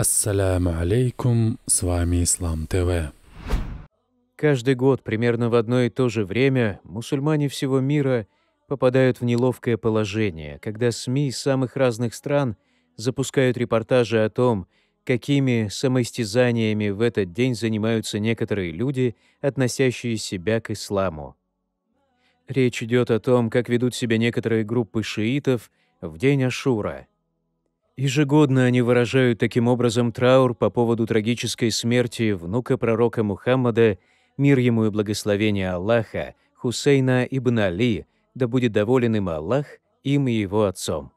Ассаляму алейкум, с вами Ислам ТВ. Каждый год примерно в одно и то же время мусульмане всего мира попадают в неловкое положение, когда СМИ самых разных стран запускают репортажи о том, какими самоистязаниями в этот день занимаются некоторые люди, относящие себя к исламу. Речь идет о том, как ведут себя некоторые группы шиитов в день Ашура – Ежегодно они выражают таким образом траур по поводу трагической смерти внука пророка Мухаммада, мир ему и благословение Аллаха, Хусейна ибн Али, да будет доволен им Аллах, им и его отцом.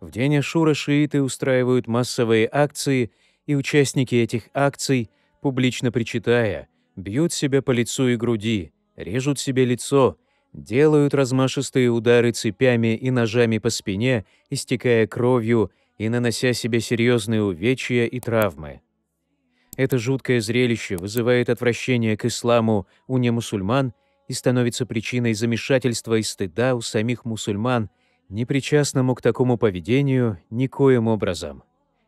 В день Ашура шииты устраивают массовые акции, и участники этих акций, публично причитая, бьют себя по лицу и груди, режут себе лицо, делают размашистые удары цепями и ножами по спине, истекая кровью, и нанося себе серьезные увечья и травмы. Это жуткое зрелище вызывает отвращение к исламу у немусульман и становится причиной замешательства и стыда у самих мусульман, не причастному к такому поведению никоим образом.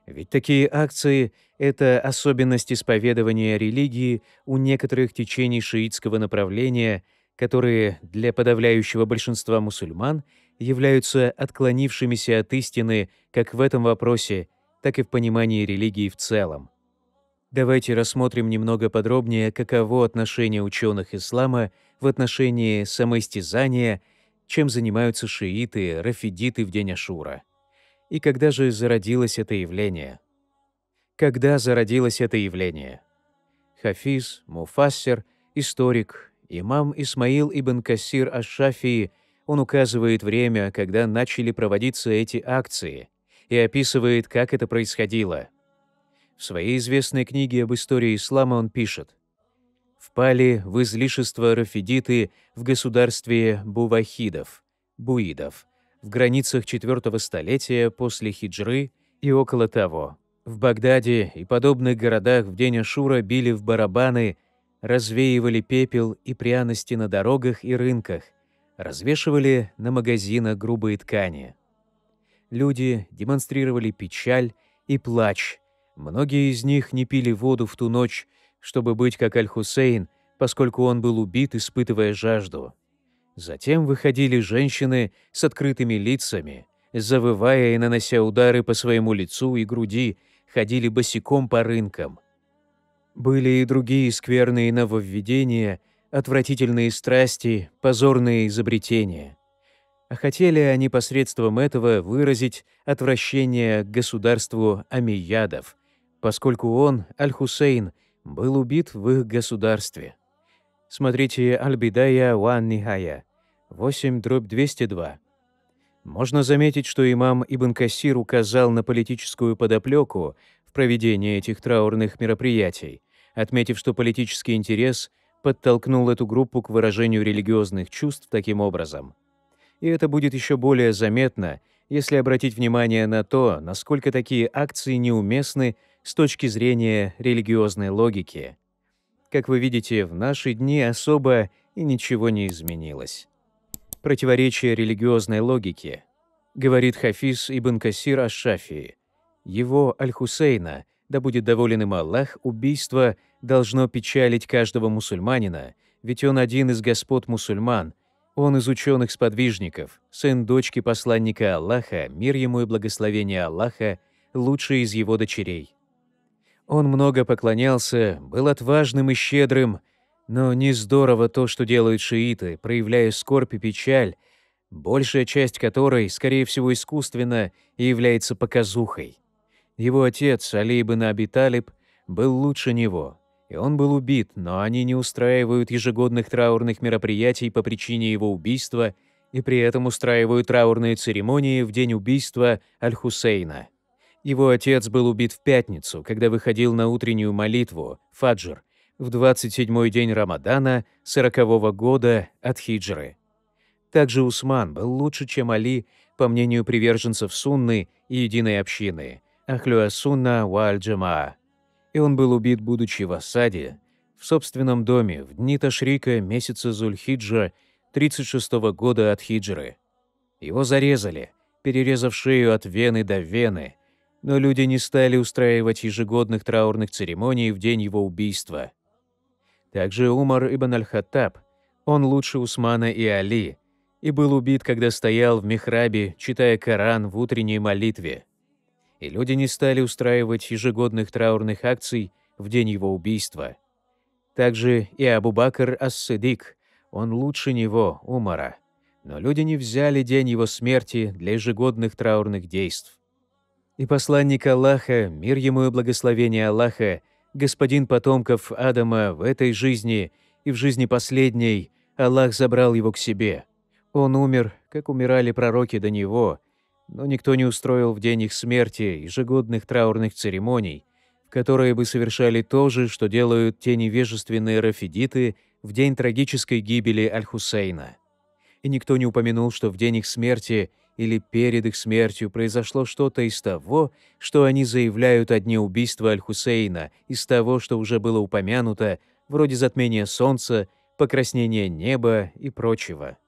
Ведь такие акции – это особенность исповедования религии у некоторых течений шиитского направления, которые для подавляющего большинства мусульман – являются отклонившимися от истины как в этом вопросе, так и в понимании религии в целом. Давайте рассмотрим немного подробнее, каково отношение ученых ислама в отношении самоистязания, чем занимаются шииты, рафидиты в день Ашура. И когда же зародилось это явление? Когда зародилось это явление? Хафиз, Муфассер, историк, имам Исмаил ибн Касир Аш-Шафии – он указывает время, когда начали проводиться эти акции, и описывает, как это происходило. В своей известной книге об истории ислама он пишет «Впали в излишество рафидиты в государстве бувахидов, буидов, в границах IV столетия после хиджры и около того. В Багдаде и подобных городах в день Ашура били в барабаны, развеивали пепел и пряности на дорогах и рынках, развешивали на магазинах грубые ткани. Люди демонстрировали печаль и плач. Многие из них не пили воду в ту ночь, чтобы быть как Аль-Хусейн, поскольку он был убит, испытывая жажду. Затем выходили женщины с открытыми лицами, завывая и нанося удары по своему лицу и груди, ходили босиком по рынкам. Были и другие скверные нововведения — отвратительные страсти, позорные изобретения. А хотели они посредством этого выразить отвращение к государству Амиядов, поскольку он, Аль-Хусейн, был убит в их государстве. Смотрите «Аль-Бидая Уан Нихая» 8-202. Можно заметить, что имам Ибн Кассир указал на политическую подоплеку в проведении этих траурных мероприятий, отметив, что политический интерес – подтолкнул эту группу к выражению религиозных чувств таким образом. И это будет еще более заметно, если обратить внимание на то, насколько такие акции неуместны с точки зрения религиозной логики. Как вы видите, в наши дни особо и ничего не изменилось. Противоречие религиозной логике, говорит Хафиз ибн Касир аш-Шафии. Его Аль-Хусейна, да будет доволен им Аллах, убийство – должно печалить каждого мусульманина, ведь он один из господ мусульман, он из ученых-сподвижников, сын дочки посланника Аллаха, мир ему и благословение Аллаха, лучший из его дочерей. Он много поклонялся, был отважным и щедрым, но не здорово то, что делают шииты, проявляя скорбь и печаль, большая часть которой, скорее всего, искусственно и является показухой. Его отец, Али ибн Аби Талиб, был лучше него, и он был убит, но они не устраивают ежегодных траурных мероприятий по причине его убийства и при этом устраивают траурные церемонии в день убийства Аль-Хусейна. Его отец был убит в пятницу, когда выходил на утреннюю молитву, фаджр, в 27-й день Рамадана 40-го года от хиджры. Также Усман был лучше, чем Али, по мнению приверженцев Сунны и единой общины, Ахлюа Сунна Валь Джамаа и он был убит, будучи в осаде, в собственном доме в дни Ташрика месяца Зульхиджа 36 -го года от хиджры. Его зарезали, перерезав шею от вены до вены, но люди не стали устраивать ежегодных траурных церемоний в день его убийства. Также Умар ибн Аль-Хаттаб, он лучше Усмана и Али, и был убит, когда стоял в Михрабе, читая Коран в утренней молитве и люди не стали устраивать ежегодных траурных акций в день его убийства. Также и Абу-Бакр Ас-Сидик, он лучше него, Умара. Но люди не взяли день его смерти для ежегодных траурных действий. И посланник Аллаха, мир ему и благословение Аллаха, господин потомков Адама в этой жизни и в жизни последней, Аллах забрал его к себе. Он умер, как умирали пророки до него, но никто не устроил в день их смерти ежегодных траурных церемоний, в которые бы совершали то же, что делают те невежественные рафидиты в день трагической гибели Аль-Хусейна. И никто не упомянул, что в день их смерти или перед их смертью произошло что-то из того, что они заявляют о дне убийства Аль-Хусейна, из того, что уже было упомянуто, вроде затмения солнца, покраснения неба и прочего.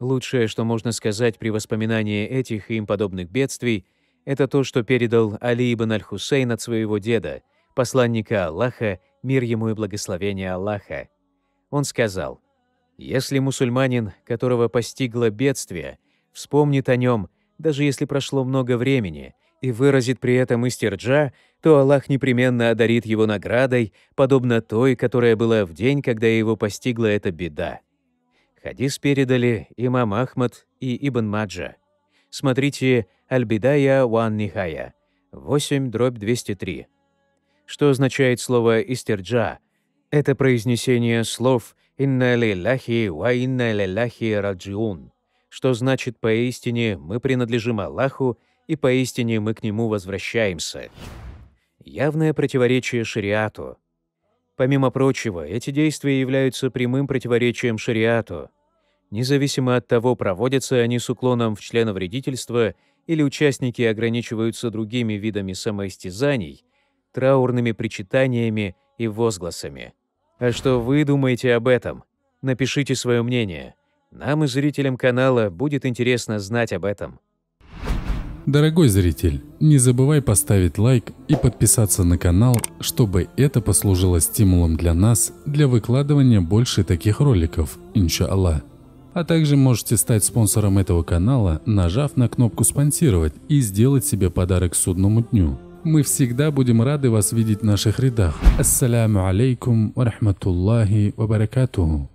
Лучшее, что можно сказать при воспоминании этих и им подобных бедствий, это то, что передал Али ибн Аль-Хусейн от своего деда, посланника Аллаха, мир ему и благословение Аллаха. Он сказал, «Если мусульманин, которого постигло бедствие, вспомнит о нем, даже если прошло много времени, и выразит при этом истерджа, то Аллах непременно одарит его наградой, подобно той, которая была в день, когда его постигла эта беда. Хадис передали имам Ахмад и Ибн Маджа. Смотрите «Аль-Бидая ван Нихая» 8 дробь 203. Что означает слово «истерджа»? Это произнесение слов «Инна лилляхи ва инна лилляхи раджиун», что значит «поистине мы принадлежим Аллаху и поистине мы к Нему возвращаемся». Явное противоречие шариату – Помимо прочего, эти действия являются прямым противоречием шариату, независимо от того, проводятся они с уклоном в членовредительство или участники ограничиваются другими видами самоистязаний, траурными причитаниями и возгласами. А что вы думаете об этом? Напишите свое мнение. Нам и зрителям канала будет интересно знать об этом. Дорогой зритель, не забывай поставить лайк и подписаться на канал, чтобы это послужило стимулом для нас для выкладывания больше таких роликов, иншаллах. А также можете стать спонсором этого канала, нажав на кнопку «Спонсировать» и сделать себе подарок судному дню. Мы всегда будем рады вас видеть в наших рядах. Ассаляму алейкум ва рахматуллахи ва баракатуху.